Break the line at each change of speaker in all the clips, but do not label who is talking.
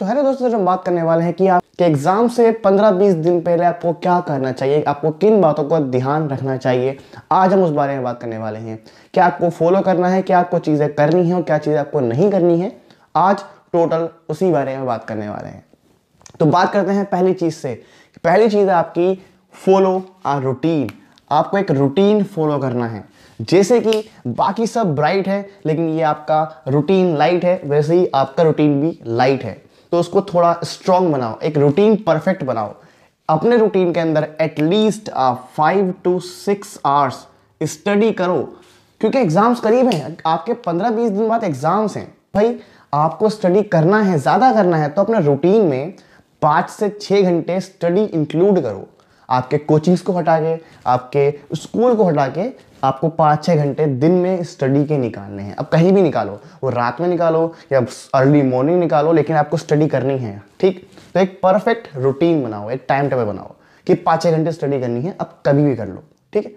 तो हेलो दोस्तों जब बात करने वाले हैं कि आपके एग्ज़ाम से 15-20 दिन पहले आपको क्या करना चाहिए आपको किन बातों को ध्यान रखना चाहिए आज हम उस बारे में बात करने वाले हैं क्या आपको फॉलो करना है क्या आपको चीज़ें करनी है और क्या चीज़ें आपको नहीं करनी है आज टोटल उसी बारे में बात करने वाले हैं तो बात करते हैं पहली चीज़ से पहली चीज़ आपकी फॉलो आ रूटीन आपको एक रूटीन फॉलो करना है जैसे कि बाकी सब ब्राइट है लेकिन ये आपका रूटीन लाइट है वैसे ही आपका रूटीन भी लाइट है तो उसको थोड़ा स्ट्रांग बनाओ एक रूटीन परफेक्ट बनाओ अपने रूटीन के अंदर at least five to six hours study करो क्योंकि एग्ज़ाम्स करीब हैं आपके पंद्रह बीस दिन बाद एग्ज़ाम्स हैं भाई आपको स्टडी करना है ज़्यादा करना है तो अपने रूटीन में पाँच से छः घंटे स्टडी इंक्लूड करो आपके कोचिंग्स को हटा के आपके स्कूल को हटा के आपको पाँच छः घंटे दिन में स्टडी के निकालने हैं अब कहीं भी निकालो वो रात में निकालो या अर्ली मॉर्निंग निकालो लेकिन आपको स्टडी करनी है ठीक तो एक परफेक्ट रूटीन बनाओ एक टाइम टेबल बनाओ कि पाँच छः घंटे स्टडी करनी है अब कभी भी कर लो ठीक है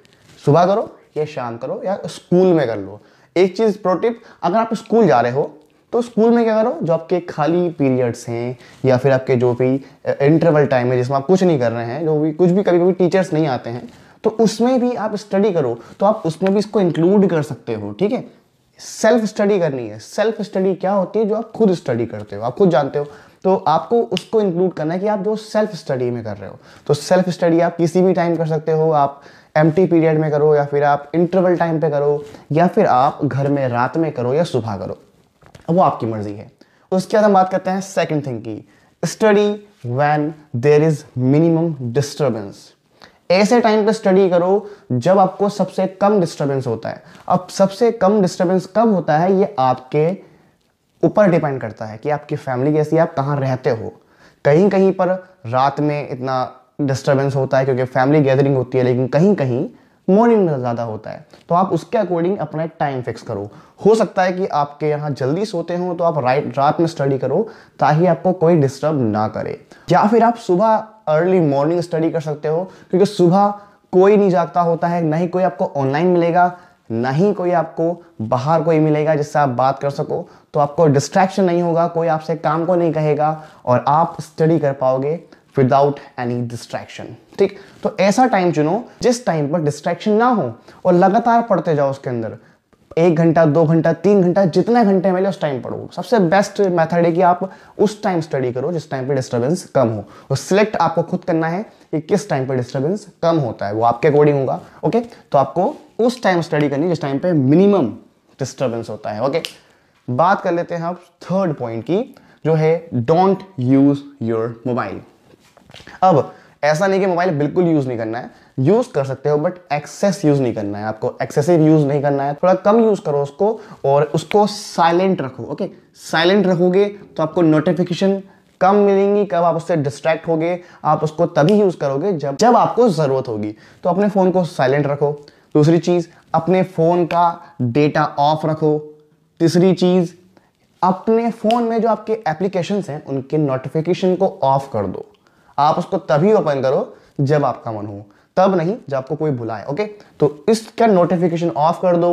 सुबह करो या शाम करो या स्कूल में कर लो एक चीज़ प्रोटिप अगर आप स्कूल जा रहे हो तो स्कूल में क्या करो जो आपके खाली पीरियड्स हैं या फिर आपके जो भी इंटरवल टाइम है जिसमें आप कुछ नहीं कर रहे हैं जो भी कुछ भी कभी कभी टीचर्स नहीं आते हैं तो उसमें भी आप स्टडी करो तो आप उसमें भी इसको इंक्लूड कर सकते हो ठीक है सेल्फ स्टडी करनी है सेल्फ स्टडी क्या होती है जो आप खुद स्टडी करते हो आप खुद जानते हो तो आपको उसको इंक्लूड करना है कि आप जो सेल्फ स्टडी में कर रहे हो तो सेल्फ स्टडी आप किसी भी टाइम कर सकते हो आप एम पीरियड में करो या फिर आप इंटरवल टाइम पे करो या फिर आप घर में रात में करो या सुबह करो वो आपकी मर्जी है उसके बाद हम बात करते हैं सेकेंड थिंग की study when there is minimum disturbance ऐसे टाइम पे स्टडी करो जब आपको सबसे कम डिस्टरबेंस होता है अब सबसे कम डिस्टरबेंस कब होता है ये आपके ऊपर डिपेंड करता है कि आपकी फैमिली कैसी आप कहाँ रहते हो कहीं कहीं पर रात में इतना डिस्टरबेंस होता है क्योंकि फैमिली गैदरिंग होती है लेकिन कहीं कहीं मॉर्निंग में ज़्यादा होता है तो आप उसके अकॉर्डिंग अपना टाइम फिक्स करो हो सकता है कि आपके यहाँ जल्दी सोते हो तो आप राइट रात में स्टडी करो ताकि आपको कोई डिस्टर्ब ना करे या फिर आप सुबह अर्ली मॉर्निंग स्टडी कर सकते हो क्योंकि सुबह कोई नहीं जागता होता है ना ही कोई आपको ऑनलाइन मिलेगा ना ही कोई आपको बाहर कोई मिलेगा जिससे आप बात कर सको तो आपको डिस्ट्रैक्शन नहीं होगा कोई आपसे काम को नहीं कहेगा और आप स्टडी कर पाओगे विदाउट एनी डिस्ट्रैक्शन ठीक तो ऐसा टाइम चुनो जिस टाइम पर डिस्ट्रैक्शन ना हो और लगातार पढ़ते जाओ उसके अंदर एक घंटा दो घंटा तीन घंटा जितने घंटे मिले उस टाइम पढ़ो सबसे बेस्ट मेथड है कि आप उस टाइम स्टडी करो जिस टाइम पे डिस्टर्बेंस कम हो और सिलेक्ट आपको खुद करना है कि किस टाइम पे डिस्टर्बेंस कम होता है वो आपके अकॉर्डिंग होगा ओके तो आपको उस टाइम स्टडी करनी जिस टाइम पे मिनिमम डिस्टर्बेंस होता है ओके बात कर लेते हैं आप थर्ड पॉइंट की जो है डोंट यूज योर मोबाइल अब ऐसा नहीं कि मोबाइल बिल्कुल यूज़ नहीं करना है यूज़ कर सकते हो बट एक्सेस यूज़ नहीं करना है आपको एक्सेसिव यूज़ नहीं करना है थोड़ा कम यूज़ करो उसको और उसको साइलेंट रखो ओके साइलेंट रखोगे तो आपको नोटिफिकेशन कम मिलेंगी कब आप उससे डिस्ट्रैक्ट होगे आप उसको तभी यूज़ करोगे जब जब आपको ज़रूरत होगी तो अपने फ़ोन को साइलेंट रखो दूसरी चीज़ अपने फ़ोन का डेटा ऑफ रखो तीसरी चीज़ अपने फ़ोन में जो आपके एप्लीकेशंस हैं उनके नोटिफिकेशन को ऑफ कर दो आप उसको तभी ओपन करो जब आपका मन हो तब नहीं जब आपको कोई बुलाए ओके तो इसका नोटिफिकेशन ऑफ कर दो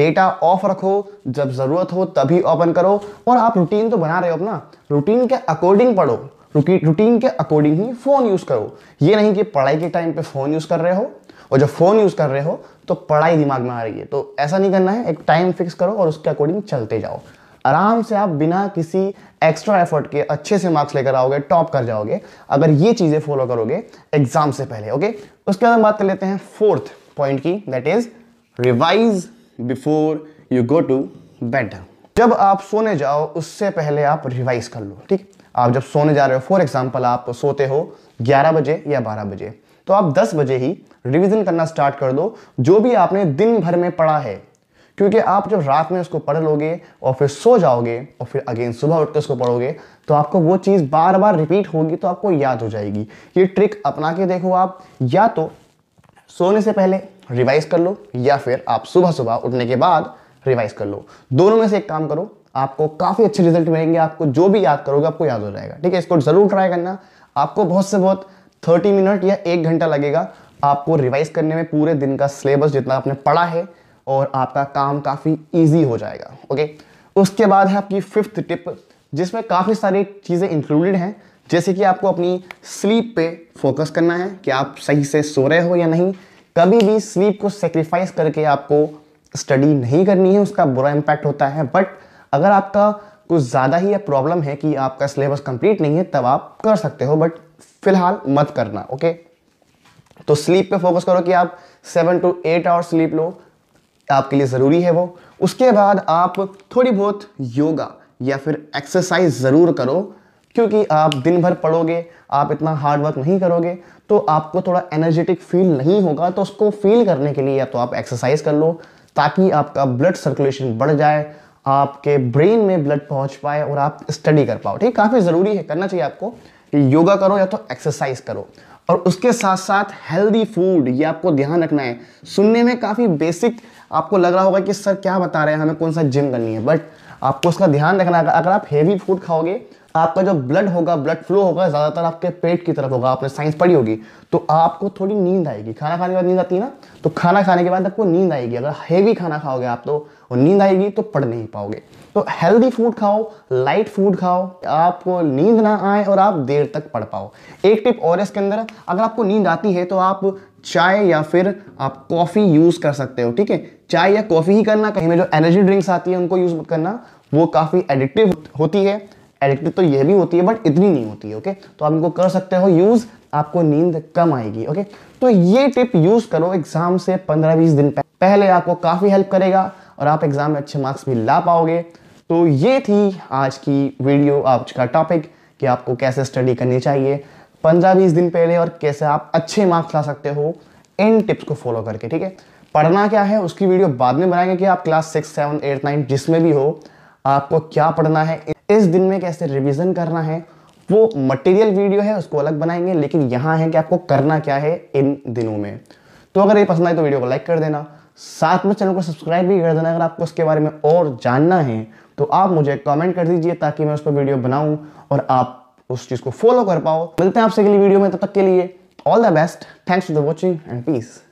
डेटा ऑफ रखो जब ज़रूरत हो तभी ओपन करो और आप रूटीन तो बना रहे हो अपना रूटीन के अकॉर्डिंग पढ़ो रूटीन के अकॉर्डिंग ही फ़ोन यूज़ करो ये नहीं कि पढ़ाई के टाइम पे फ़ोन यूज़ कर रहे हो और जब फ़ोन यूज़ कर रहे हो तो पढ़ाई दिमाग में आ रही है तो ऐसा नहीं करना है एक टाइम फिक्स करो और उसके अकॉर्डिंग चलते जाओ आराम से आप बिना किसी एक्स्ट्रा एफर्ट के अच्छे से मार्क्स लेकर आओगे टॉप कर जाओगे अगर ये चीज़ें फॉलो करोगे एग्जाम से पहले ओके उसके बाद बात कर लेते हैं फोर्थ पॉइंट की that is revise before you go to bed जब आप सोने जाओ उससे पहले आप रिवाइज कर लो ठीक आप जब सोने जा रहे हो फॉर एग्जाम्पल आप सोते हो 11 बजे या 12 बजे तो आप 10 बजे ही रिवीजन करना स्टार्ट कर दो जो भी आपने दिन भर में पढ़ा है क्योंकि आप जब रात में उसको पढ़ लोगे और फिर सो जाओगे और फिर अगेन सुबह के उसको पढ़ोगे तो आपको वो चीज़ बार बार रिपीट होगी तो आपको याद हो जाएगी ये ट्रिक अपना के देखो आप या तो सोने से पहले रिवाइज कर लो या फिर आप सुबह सुबह उठने के बाद रिवाइज कर लो दोनों में से एक काम करो आपको काफ़ी अच्छे रिजल्ट मिलेंगे आपको जो भी याद करोगे आपको याद हो जाएगा ठीक है इसको ज़रूर ट्राई करना आपको बहुत से बहुत थर्टी मिनट या एक घंटा लगेगा आपको रिवाइज करने में पूरे दिन का सिलेबस जितना आपने पढ़ा है और आपका काम काफ़ी ईजी हो जाएगा ओके उसके बाद है आपकी फिफ्थ टिप जिसमें काफ़ी सारी चीज़ें इंक्लूडेड हैं जैसे कि आपको अपनी स्लीप पे फोकस करना है कि आप सही से सो रहे हो या नहीं कभी भी स्लीप को सेक्रीफाइस करके आपको स्टडी नहीं करनी है उसका बुरा इम्पैक्ट होता है बट अगर आपका कुछ ज़्यादा ही प्रॉब्लम है कि आपका सिलेबस कंप्लीट नहीं है तब आप कर सकते हो बट फिलहाल मत करना ओके तो स्लीप पे फोकस करो कि आप seven to eight hours sleep लो आपके लिए ज़रूरी है वो उसके बाद आप थोड़ी बहुत योगा या फिर एक्सरसाइज ज़रूर करो क्योंकि आप दिन भर पढ़ोगे आप इतना हार्ड वर्क नहीं करोगे तो आपको थोड़ा एनर्जेटिक फील नहीं होगा तो उसको फील करने के लिए या तो आप एक्सरसाइज कर लो ताकि आपका ब्लड सर्कुलेशन बढ़ जाए आपके ब्रेन में ब्लड पहुंच पाए और आप स्टडी कर पाओ ठीक काफ़ी ज़रूरी है करना चाहिए आपको कि योगा करो या तो एक्सरसाइज करो और उसके साथ साथ हेल्दी फूड ये आपको ध्यान रखना है सुनने में काफ़ी बेसिक आपको लग रहा होगा कि सर क्या बता रहे हैं हमें कौन सा जिम करनी है बट आपको उसका ध्यान रखना है अगर आप हेवी फूड खाओगे आपका जो ब्लड होगा ब्लड फ्लो होगा ज़्यादातर आपके पेट की तरफ होगा आपने साइंस पढ़ी होगी तो आपको थोड़ी नींद आएगी खाना खाने के बाद नींद आती है ना तो खाना खाने के बाद आपको नींद आएगी अगर हैवी खाना खाओगे आप तो नींद आएगी तो पढ़ नहीं पाओगे तो हेल्दी फूड खाओ लाइट फूड खाओ आपको नींद ना आए और आप देर तक पढ़ पाओ एक टिप और इसके अंदर अगर आपको नींद आती है तो आप चाय या फिर आप कॉफ़ी यूज़ कर सकते हो ठीक है चाय या कॉफ़ी ही करना कहीं में जो एनर्जी ड्रिंक्स आती है उनको यूज़ करना वो काफ़ी एडिक्टिव होती है एडिक्टिव तो यह भी होती है बट इतनी नहीं होती है ओके तो आप इनको कर सकते हो यूज़ आपको नींद कम आएगी ओके तो ये टिप यूज़ करो एग्जाम से पंद्रह बीस दिन पहले आपको काफ़ी हेल्प करेगा और आप एग्ज़ाम में अच्छे मार्क्स भी ला पाओगे तो ये थी आज की वीडियो आज का टॉपिक कि आपको कैसे स्टडी करनी चाहिए पंद्रह बीस दिन पहले और कैसे आप अच्छे मार्क्स ला सकते हो इन टिप्स को फॉलो करके ठीक है पढ़ना क्या है उसकी वीडियो बाद में बनाएंगे कि आप class six seven eight nine जिसमें भी हो आपको क्या पढ़ना है इस दिन में कैसे रिविज़न करना है वो मटेरियल वीडियो है उसको अलग बनाएंगे लेकिन यहाँ है कि आपको करना क्या है इन दिनों में तो अगर ये पसंद आए तो वीडियो को लाइक कर देना साथ में चैनल को सब्सक्राइब भी कर देना अगर आपको उसके बारे में और जानना है तो आप मुझे कमेंट कर दीजिए ताकि मैं उस पर वीडियो बनाऊँ और आप उस चीज़ को फॉलो कर पाओ मिलते हैं आपसे अगली वीडियो में तब तो तक के लिए all the best thanks for the watching and piece